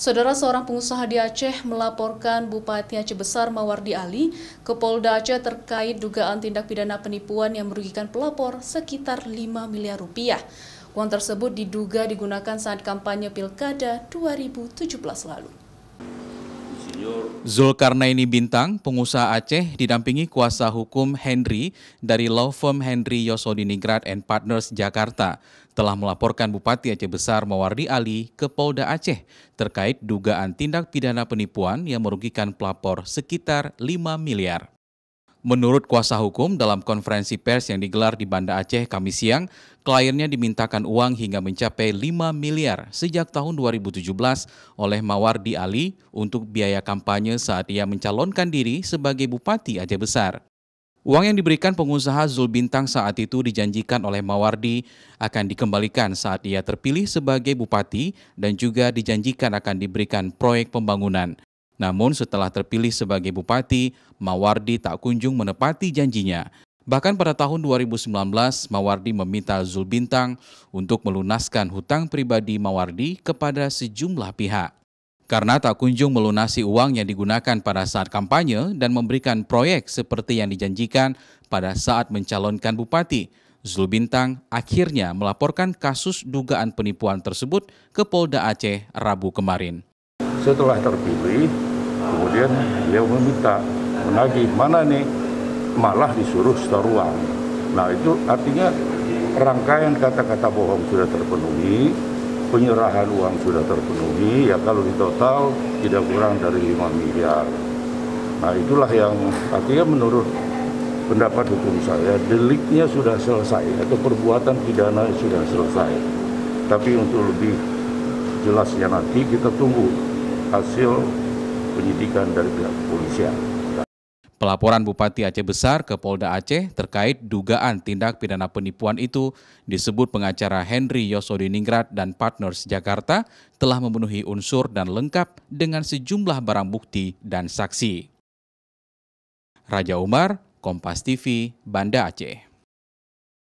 Saudara seorang pengusaha di Aceh melaporkan Bupati Aceh Besar Mawardi Ali ke Polda Aceh terkait dugaan tindak pidana penipuan yang merugikan pelapor sekitar 5 miliar rupiah. Uang tersebut diduga digunakan saat kampanye Pilkada 2017 lalu. Zulkarnaini Bintang, pengusaha Aceh, didampingi kuasa hukum Henry dari law firm Henry Yosodiningrat and Partners Jakarta, telah melaporkan Bupati Aceh Besar Mawardi Ali ke Polda Aceh terkait dugaan tindak pidana penipuan yang merugikan pelapor sekitar 5 miliar. Menurut kuasa hukum, dalam konferensi pers yang digelar di Banda Aceh kami siang, kliennya dimintakan uang hingga mencapai 5 miliar sejak tahun 2017 oleh Mawardi Ali untuk biaya kampanye saat ia mencalonkan diri sebagai Bupati Aceh Besar. Uang yang diberikan pengusaha Zul Bintang saat itu dijanjikan oleh Mawardi akan dikembalikan saat ia terpilih sebagai bupati dan juga dijanjikan akan diberikan proyek pembangunan. Namun setelah terpilih sebagai bupati, Mawardi tak kunjung menepati janjinya. Bahkan pada tahun 2019, Mawardi meminta Zul Bintang untuk melunaskan hutang pribadi Mawardi kepada sejumlah pihak. Karena tak kunjung melunasi uang yang digunakan pada saat kampanye dan memberikan proyek seperti yang dijanjikan pada saat mencalonkan bupati, Zul Bintang akhirnya melaporkan kasus dugaan penipuan tersebut ke Polda Aceh Rabu kemarin. Setelah terpilih, kemudian beliau meminta menagih mana nih malah disuruh setor uang nah itu artinya rangkaian kata-kata bohong sudah terpenuhi penyerahan uang sudah terpenuhi ya kalau di total tidak kurang dari 5 miliar nah itulah yang artinya menurut pendapat hukum saya deliknya sudah selesai atau perbuatan pidana sudah selesai tapi untuk lebih jelasnya nanti kita tunggu hasil penyidikan dari pihak kepolisian. Pelaporan Bupati Aceh Besar ke Polda Aceh terkait dugaan tindak pidana penipuan itu disebut pengacara Henry Ningrat dan Partners Jakarta telah memenuhi unsur dan lengkap dengan sejumlah barang bukti dan saksi. Raja Umar, Kompas TV, Banda Aceh.